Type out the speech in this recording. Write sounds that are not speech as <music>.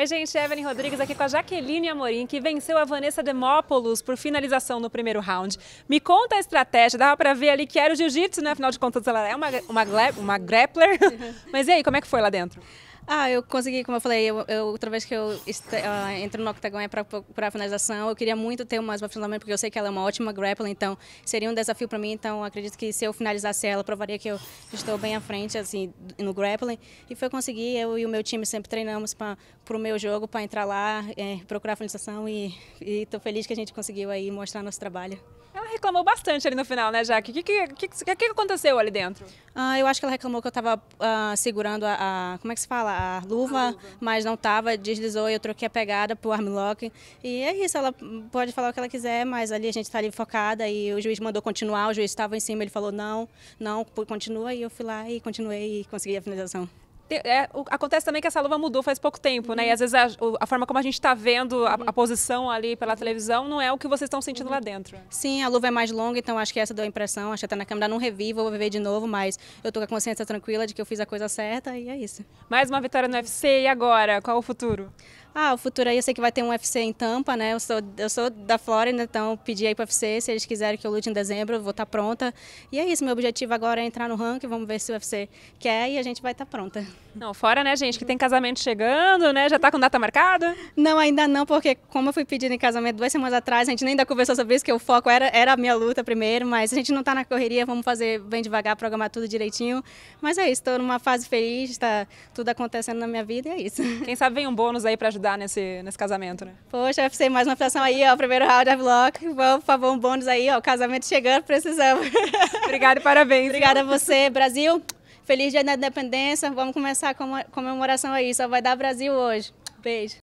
Oi, gente, Evelyn Rodrigues aqui com a Jaqueline Amorim, que venceu a Vanessa Demópolis por finalização no primeiro round. Me conta a estratégia, dava para ver ali que era o jiu-jitsu, né? Afinal de contas, ela é uma, uma, uma grappler. <laughs> Mas e aí, como é que foi lá dentro? Ah, eu consegui, como eu falei, eu, eu outra vez que eu uh, entro no octagon é para finalização, eu queria muito ter mais aproximamento, porque eu sei que ela é uma ótima grappler, então seria um desafio para mim, então acredito que se eu finalizasse ela, provaria que eu estou bem à frente, assim, no grappling, e foi conseguir, eu e o meu time sempre treinamos para o meu jogo, para entrar lá, é, procurar a finalização, e estou feliz que a gente conseguiu aí mostrar nosso trabalho. Ela reclamou bastante ali no final, né, Jaque? O que, que, que, que aconteceu ali dentro? Ah, eu acho que ela reclamou que eu estava ah, segurando a, a, Como é que se fala? A luva, a luva. mas não estava, deslizou e eu troquei a pegada pro armlock. E é isso, ela pode falar o que ela quiser, mas ali a gente está ali focada e o juiz mandou continuar, o juiz estava em cima, ele falou não, não, continua. E eu fui lá e continuei e consegui a finalização é, o, acontece também que essa luva mudou faz pouco tempo, uhum. né? E uhum. às vezes a, a, forma como a gente está vendo a, uhum. a, posição ali pela televisão não é o que vocês estão sentindo uhum. lá dentro. Sim, a luva é mais longa, então acho que essa deu a impressão. Acho que até na câmera, não revivo, vou viver de novo, mas eu tô com a consciência tranquila de que eu fiz a coisa certa e é isso. Mais uma vitória no UFC e agora? Qual o futuro? ah, o futuro aí eu sei que vai ter um UFC em Tampa, né? Eu sou, eu sou da Flórida, então pedi aí para o UFC, se eles quiserem que eu lute em dezembro, eu vou estar tá pronta. E é isso, meu objetivo agora é entrar no ranking, vamos ver se o UFC quer e a gente vai estar tá pronta. Não, fora, né, gente, que tem casamento chegando, né? Já está com data marcada? Não, ainda não, porque como eu fui pedindo em casamento duas semanas atrás, a gente nem ainda conversou sobre isso, que o foco era, era a minha luta primeiro, mas a gente não está na correria, vamos fazer bem devagar, programar tudo direitinho. Mas é isso, estou numa fase feliz, está tudo acontecendo na minha vida e é isso. Quem sabe vem um bônus aí para ajudar ajudar nesse, nesse casamento, né? Poxa, UFC, mais uma apresentação aí, ó, primeiro round da block. Vamos, por favor, um bônus aí, ó, casamento chegando, precisamos. <laughs> Obrigada e parabéns. Obrigada a você, Brasil. Feliz Dia da Independência. Vamos começar a comemoração aí. Só vai dar Brasil hoje. Beijo.